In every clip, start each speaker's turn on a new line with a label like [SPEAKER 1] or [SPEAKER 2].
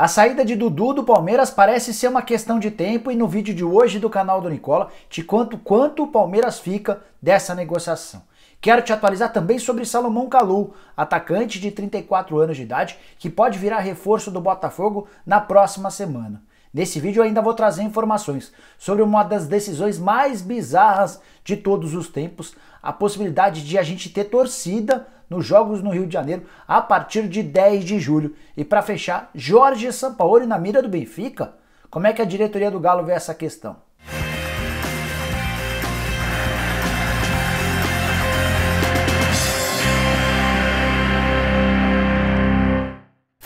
[SPEAKER 1] A saída de Dudu do Palmeiras parece ser uma questão de tempo e no vídeo de hoje do canal do Nicola te conto quanto o Palmeiras fica dessa negociação. Quero te atualizar também sobre Salomão Calu, atacante de 34 anos de idade que pode virar reforço do Botafogo na próxima semana. Nesse vídeo ainda vou trazer informações sobre uma das decisões mais bizarras de todos os tempos, a possibilidade de a gente ter torcida nos Jogos no Rio de Janeiro a partir de 10 de julho. E para fechar, Jorge Sampaoli na mira do Benfica? Como é que a diretoria do Galo vê essa questão?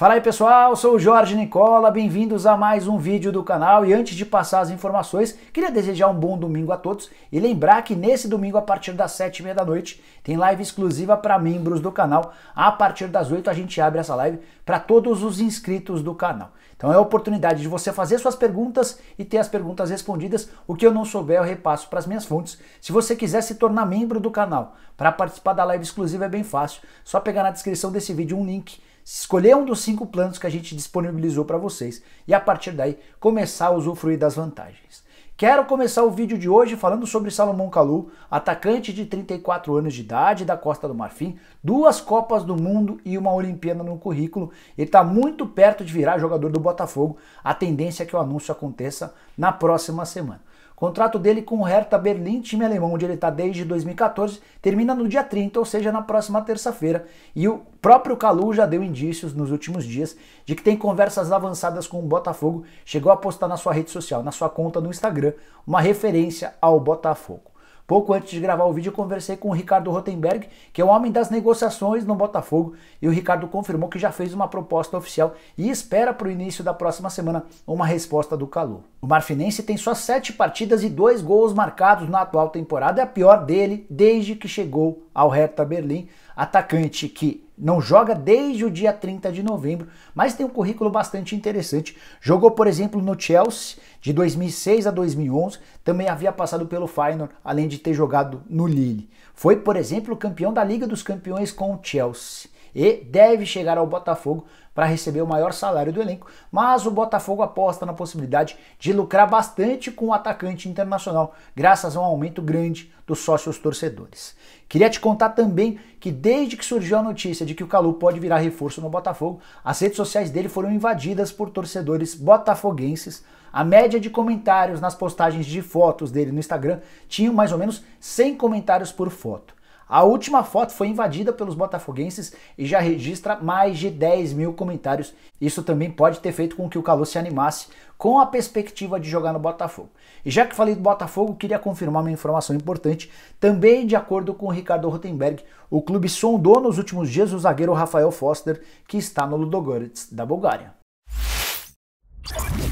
[SPEAKER 1] Fala aí pessoal, sou o Jorge Nicola, bem-vindos a mais um vídeo do canal e antes de passar as informações, queria desejar um bom domingo a todos e lembrar que nesse domingo a partir das sete e meia da noite tem live exclusiva para membros do canal, a partir das oito a gente abre essa live para todos os inscritos do canal. Então é a oportunidade de você fazer suas perguntas e ter as perguntas respondidas, o que eu não souber eu repasso para as minhas fontes. Se você quiser se tornar membro do canal para participar da live exclusiva é bem fácil, só pegar na descrição desse vídeo um link escolher um dos cinco planos que a gente disponibilizou para vocês e a partir daí começar a usufruir das vantagens. Quero começar o vídeo de hoje falando sobre Salomão Kalou, atacante de 34 anos de idade da Costa do Marfim, duas Copas do Mundo e uma Olimpíada no currículo. Ele está muito perto de virar jogador do Botafogo. A tendência é que o anúncio aconteça na próxima semana contrato dele com o Hertha Berlim, time alemão, onde ele está desde 2014, termina no dia 30, ou seja, na próxima terça-feira. E o próprio Calu já deu indícios nos últimos dias de que tem conversas avançadas com o Botafogo. Chegou a postar na sua rede social, na sua conta no Instagram, uma referência ao Botafogo. Pouco antes de gravar o vídeo, eu conversei com o Ricardo Rotenberg, que é o homem das negociações no Botafogo, e o Ricardo confirmou que já fez uma proposta oficial e espera para o início da próxima semana uma resposta do Calu. O Marfinense tem só sete partidas e dois gols marcados na atual temporada, é a pior dele desde que chegou ao Hertha Berlim, atacante que não joga desde o dia 30 de novembro, mas tem um currículo bastante interessante. Jogou, por exemplo, no Chelsea de 2006 a 2011, também havia passado pelo Feyenoord, além de ter jogado no Lille. Foi, por exemplo, campeão da Liga dos Campeões com o Chelsea e deve chegar ao Botafogo para receber o maior salário do elenco, mas o Botafogo aposta na possibilidade de lucrar bastante com o atacante internacional, graças a um aumento grande dos sócios torcedores. Queria te contar também que desde que surgiu a notícia de que o Calu pode virar reforço no Botafogo, as redes sociais dele foram invadidas por torcedores botafoguenses. A média de comentários nas postagens de fotos dele no Instagram tinha mais ou menos 100 comentários por foto. A última foto foi invadida pelos botafoguenses e já registra mais de 10 mil comentários. Isso também pode ter feito com que o Calou se animasse com a perspectiva de jogar no Botafogo. E já que falei do Botafogo, queria confirmar uma informação importante. Também de acordo com o Ricardo Rotenberg, o clube sondou nos últimos dias o zagueiro Rafael Foster, que está no Ludogorets da Bulgária.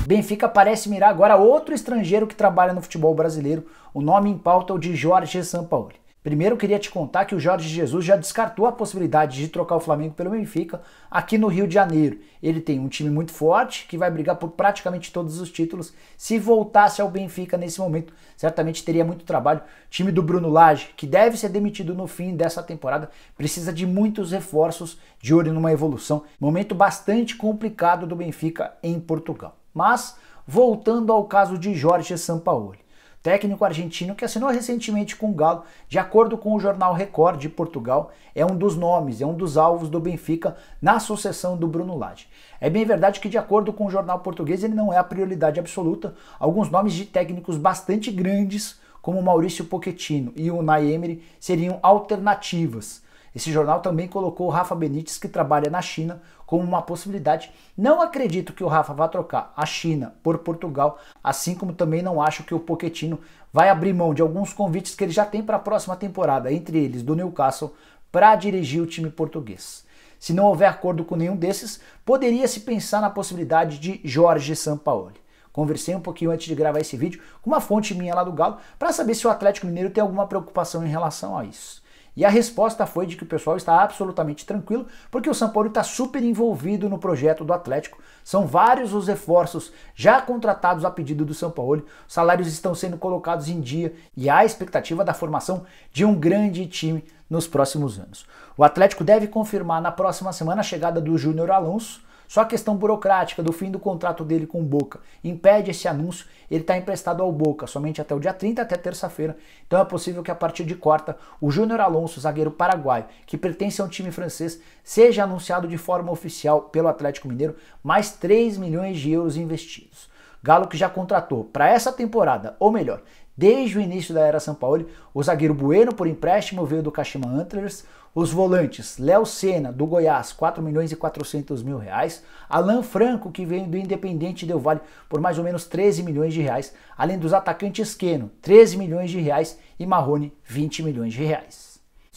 [SPEAKER 1] Benfica parece mirar agora outro estrangeiro que trabalha no futebol brasileiro. O nome em pauta é o de Jorge Sampaoli. Primeiro, eu queria te contar que o Jorge Jesus já descartou a possibilidade de trocar o Flamengo pelo Benfica aqui no Rio de Janeiro. Ele tem um time muito forte que vai brigar por praticamente todos os títulos. Se voltasse ao Benfica nesse momento, certamente teria muito trabalho. O time do Bruno Lage, que deve ser demitido no fim dessa temporada, precisa de muitos reforços de olho numa evolução. Momento bastante complicado do Benfica em Portugal. Mas, voltando ao caso de Jorge Sampaoli técnico argentino que assinou recentemente com o Galo, de acordo com o jornal Record de Portugal, é um dos nomes, é um dos alvos do Benfica na sucessão do Bruno Lage. É bem verdade que, de acordo com o jornal português, ele não é a prioridade absoluta. Alguns nomes de técnicos bastante grandes, como Maurício Pochettino e o Unai seriam alternativas esse jornal também colocou o Rafa Benítez, que trabalha na China, como uma possibilidade. Não acredito que o Rafa vá trocar a China por Portugal, assim como também não acho que o Poquetino vai abrir mão de alguns convites que ele já tem para a próxima temporada, entre eles do Newcastle, para dirigir o time português. Se não houver acordo com nenhum desses, poderia se pensar na possibilidade de Jorge Sampaoli. Conversei um pouquinho antes de gravar esse vídeo com uma fonte minha lá do Galo para saber se o Atlético Mineiro tem alguma preocupação em relação a isso. E a resposta foi de que o pessoal está absolutamente tranquilo, porque o São Paulo está super envolvido no projeto do Atlético. São vários os reforços já contratados a pedido do São Paulo, os salários estão sendo colocados em dia e há a expectativa da formação de um grande time nos próximos anos. O Atlético deve confirmar na próxima semana a chegada do Júnior Alonso só a questão burocrática do fim do contrato dele com o Boca impede esse anúncio. Ele está emprestado ao Boca somente até o dia 30, até terça-feira. Então é possível que a partir de quarta o Júnior Alonso, zagueiro paraguaio, que pertence a um time francês, seja anunciado de forma oficial pelo Atlético Mineiro, mais 3 milhões de euros investidos. Galo que já contratou para essa temporada, ou melhor, desde o início da era São Paulo. O zagueiro Bueno, por empréstimo, veio do Kashima Antlers. Os volantes, Léo Senna, do Goiás, 4 milhões e 400 mil reais. Alan Franco, que veio do Independente Del Vale, por mais ou menos 13 milhões de reais. Além dos atacantes Queno, 13 milhões de reais. E Marrone, 20 milhões de reais.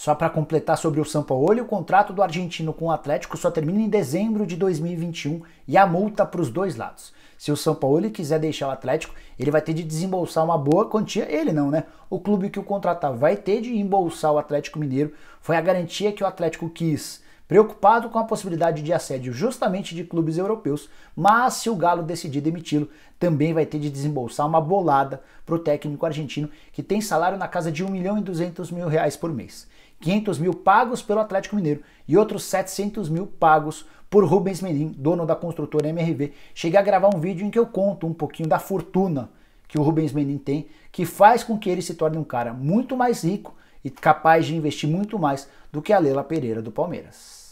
[SPEAKER 1] Só para completar sobre o Sampaoli, o contrato do argentino com o Atlético só termina em dezembro de 2021 e a multa para os dois lados. Se o Sampaoli quiser deixar o Atlético, ele vai ter de desembolsar uma boa quantia, ele não, né? O clube que o contratar vai ter de embolsar o Atlético Mineiro. Foi a garantia que o Atlético quis preocupado com a possibilidade de assédio justamente de clubes europeus, mas se o Galo decidir demiti-lo, também vai ter de desembolsar uma bolada para o técnico argentino que tem salário na casa de 1 milhão e 200 mil reais por mês. 500 mil pagos pelo Atlético Mineiro e outros 700 mil pagos por Rubens Menin, dono da construtora MRV. Cheguei a gravar um vídeo em que eu conto um pouquinho da fortuna que o Rubens Menin tem, que faz com que ele se torne um cara muito mais rico e capaz de investir muito mais do que a Leila Pereira do Palmeiras.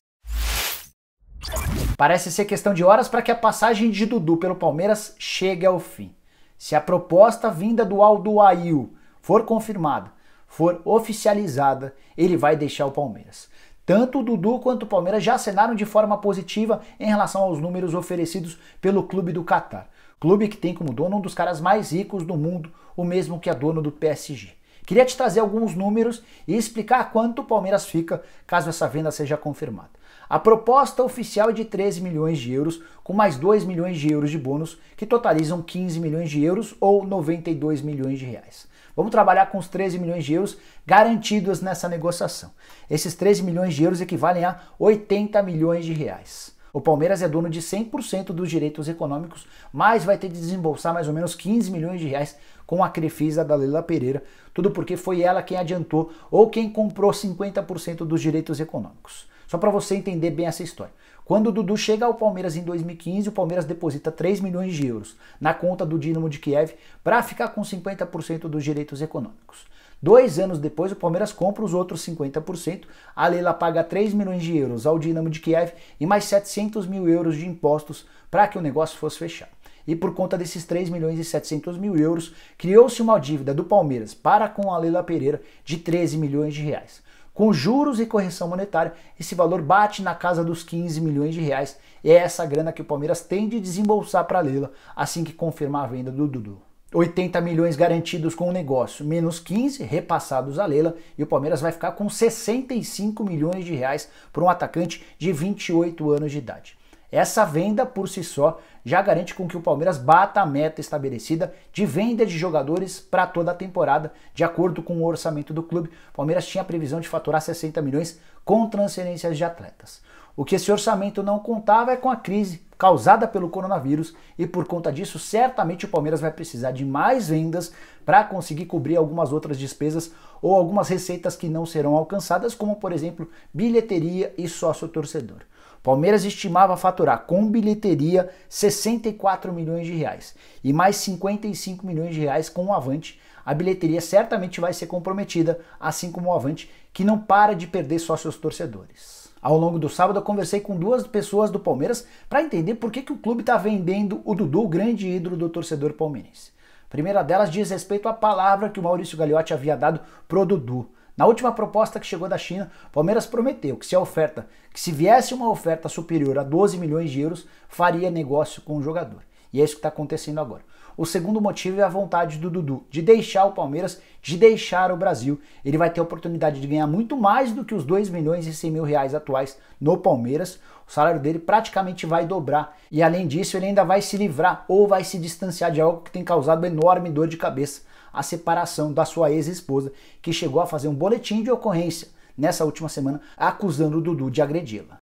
[SPEAKER 1] Parece ser questão de horas para que a passagem de Dudu pelo Palmeiras chegue ao fim. Se a proposta vinda do Aldo Ail for confirmada for oficializada, ele vai deixar o Palmeiras. Tanto o Dudu quanto o Palmeiras já assinaram de forma positiva em relação aos números oferecidos pelo clube do Catar. Clube que tem como dono um dos caras mais ricos do mundo, o mesmo que é dono do PSG. Queria te trazer alguns números e explicar quanto o Palmeiras fica caso essa venda seja confirmada. A proposta oficial é de 13 milhões de euros, com mais 2 milhões de euros de bônus, que totalizam 15 milhões de euros ou 92 milhões de reais. Vamos trabalhar com os 13 milhões de euros garantidos nessa negociação. Esses 13 milhões de euros equivalem a 80 milhões de reais. O Palmeiras é dono de 100% dos direitos econômicos, mas vai ter de desembolsar mais ou menos 15 milhões de reais com a Crefisa da Leila Pereira, tudo porque foi ela quem adiantou ou quem comprou 50% dos direitos econômicos. Só para você entender bem essa história. Quando o Dudu chega ao Palmeiras em 2015, o Palmeiras deposita 3 milhões de euros na conta do Dinamo de Kiev para ficar com 50% dos direitos econômicos. Dois anos depois, o Palmeiras compra os outros 50%. A Leila paga 3 milhões de euros ao Dinamo de Kiev e mais 700 mil euros de impostos para que o negócio fosse fechar. E por conta desses 3 milhões e 700 mil euros, criou-se uma dívida do Palmeiras para com a Leila Pereira de 13 milhões de reais. Com juros e correção monetária, esse valor bate na casa dos 15 milhões de reais. E é essa grana que o Palmeiras tem de desembolsar para Leila assim que confirmar a venda do Dudu. 80 milhões garantidos com o negócio, menos 15 repassados a Leila, e o Palmeiras vai ficar com 65 milhões de reais por um atacante de 28 anos de idade. Essa venda por si só já garante com que o Palmeiras bata a meta estabelecida de venda de jogadores para toda a temporada, de acordo com o orçamento do clube. O Palmeiras tinha a previsão de faturar 60 milhões com transferências de atletas. O que esse orçamento não contava é com a crise causada pelo coronavírus e por conta disso, certamente o Palmeiras vai precisar de mais vendas para conseguir cobrir algumas outras despesas ou algumas receitas que não serão alcançadas, como por exemplo, bilheteria e sócio torcedor. Palmeiras estimava faturar com bilheteria 64 milhões de reais e mais 55 milhões de reais com o Avante. A bilheteria certamente vai ser comprometida, assim como o Avante, que não para de perder só seus torcedores. Ao longo do sábado, eu conversei com duas pessoas do Palmeiras para entender por que, que o clube está vendendo o Dudu, o grande ídolo do torcedor palmeirense. A primeira delas diz respeito à palavra que o Maurício Gagliotti havia dado pro Dudu. Na última proposta que chegou da China, o Palmeiras prometeu que se a oferta, que se viesse uma oferta superior a 12 milhões de euros, faria negócio com o jogador. E é isso que está acontecendo agora. O segundo motivo é a vontade do Dudu de deixar o Palmeiras, de deixar o Brasil. Ele vai ter a oportunidade de ganhar muito mais do que os 2 milhões e 100 mil reais atuais no Palmeiras. O salário dele praticamente vai dobrar. E além disso, ele ainda vai se livrar ou vai se distanciar de algo que tem causado enorme dor de cabeça a separação da sua ex-esposa, que chegou a fazer um boletim de ocorrência nessa última semana acusando o Dudu de agredi-la.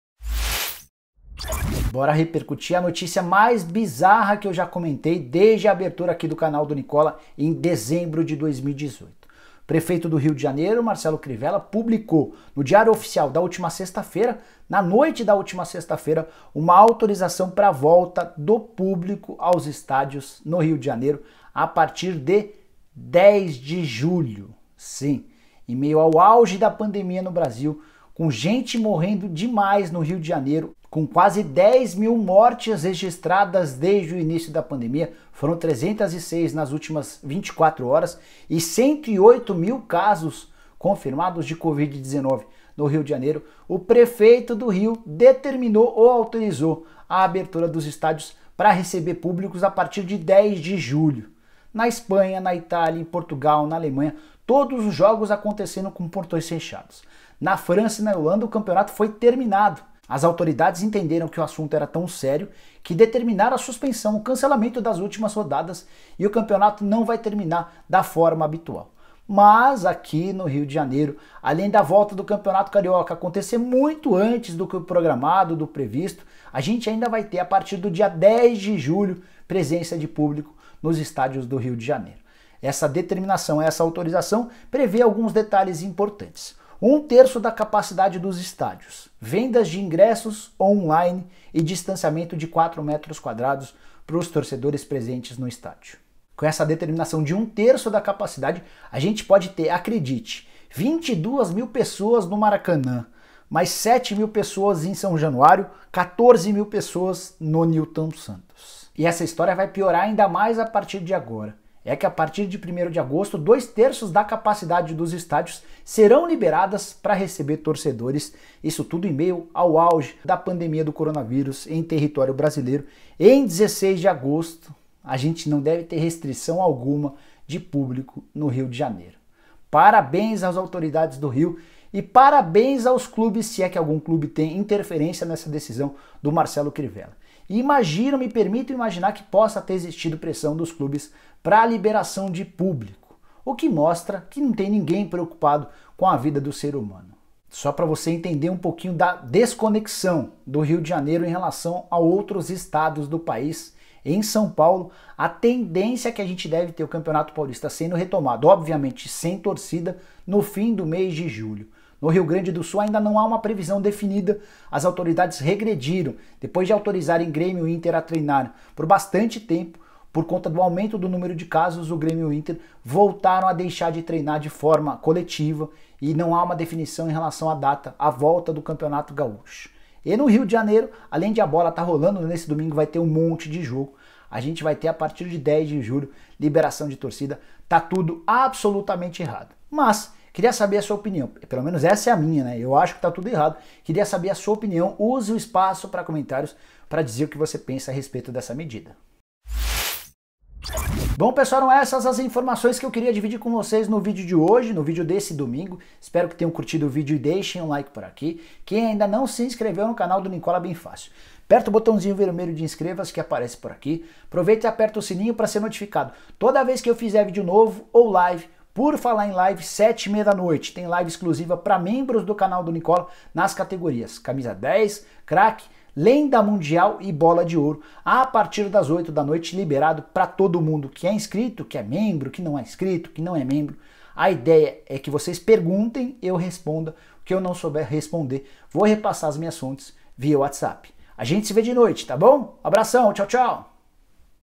[SPEAKER 1] Bora repercutir a notícia mais bizarra que eu já comentei desde a abertura aqui do canal do Nicola em dezembro de 2018. O prefeito do Rio de Janeiro, Marcelo Crivella, publicou no Diário Oficial da última sexta-feira, na noite da última sexta-feira, uma autorização para a volta do público aos estádios no Rio de Janeiro a partir de 10 de julho. Sim, em meio ao auge da pandemia no Brasil, com gente morrendo demais no Rio de Janeiro, com quase 10 mil mortes registradas desde o início da pandemia, foram 306 nas últimas 24 horas e 108 mil casos confirmados de Covid-19 no Rio de Janeiro, o prefeito do Rio determinou ou autorizou a abertura dos estádios para receber públicos a partir de 10 de julho na Espanha, na Itália, em Portugal, na Alemanha, todos os jogos acontecendo com portões fechados. Na França e na Holanda o campeonato foi terminado. As autoridades entenderam que o assunto era tão sério que determinaram a suspensão, o cancelamento das últimas rodadas e o campeonato não vai terminar da forma habitual. Mas aqui no Rio de Janeiro, além da volta do Campeonato Carioca acontecer muito antes do que o programado, do previsto, a gente ainda vai ter a partir do dia 10 de julho presença de público nos estádios do Rio de Janeiro. Essa determinação, essa autorização, prevê alguns detalhes importantes. Um terço da capacidade dos estádios, vendas de ingressos online e distanciamento de 4 metros quadrados para os torcedores presentes no estádio. Com essa determinação de um terço da capacidade, a gente pode ter, acredite, 22 mil pessoas no Maracanã, mais 7 mil pessoas em São Januário, 14 mil pessoas no Newton Santos. E essa história vai piorar ainda mais a partir de agora. É que a partir de 1 de agosto, dois terços da capacidade dos estádios serão liberadas para receber torcedores. Isso tudo em meio ao auge da pandemia do coronavírus em território brasileiro. Em 16 de agosto, a gente não deve ter restrição alguma de público no Rio de Janeiro. Parabéns às autoridades do Rio e parabéns aos clubes, se é que algum clube tem interferência nessa decisão do Marcelo Crivella. E imagino, me permito imaginar que possa ter existido pressão dos clubes para a liberação de público, o que mostra que não tem ninguém preocupado com a vida do ser humano. Só para você entender um pouquinho da desconexão do Rio de Janeiro em relação a outros estados do país, em São Paulo, a tendência que a gente deve ter o Campeonato Paulista sendo retomado, obviamente sem torcida, no fim do mês de julho. No Rio Grande do Sul ainda não há uma previsão definida. As autoridades regrediram depois de autorizarem Grêmio e Inter a treinar por bastante tempo. Por conta do aumento do número de casos, o Grêmio e o Inter voltaram a deixar de treinar de forma coletiva e não há uma definição em relação à data, à volta do Campeonato Gaúcho. E no Rio de Janeiro, além de a bola estar tá rolando, nesse domingo vai ter um monte de jogo. A gente vai ter a partir de 10 de julho liberação de torcida. Tá tudo absolutamente errado. Mas Queria saber a sua opinião. Pelo menos essa é a minha, né? Eu acho que tá tudo errado. Queria saber a sua opinião. Use o espaço para comentários para dizer o que você pensa a respeito dessa medida. Bom, pessoal, eram essas as informações que eu queria dividir com vocês no vídeo de hoje, no vídeo desse domingo. Espero que tenham curtido o vídeo e deixem um like por aqui. Quem ainda não se inscreveu no canal do Nicola Bem Fácil, aperta o botãozinho vermelho de inscreva-se que aparece por aqui. Aproveita e aperta o sininho para ser notificado toda vez que eu fizer vídeo novo ou live por falar em live, sete e meia da noite, tem live exclusiva para membros do canal do Nicola nas categorias camisa 10, craque, lenda mundial e bola de ouro, a partir das 8 da noite, liberado para todo mundo que é inscrito, que é membro, que não é inscrito, que não é membro. A ideia é que vocês perguntem, eu responda. O que eu não souber responder, vou repassar as minhas fontes via WhatsApp. A gente se vê de noite, tá bom? Abração, tchau, tchau!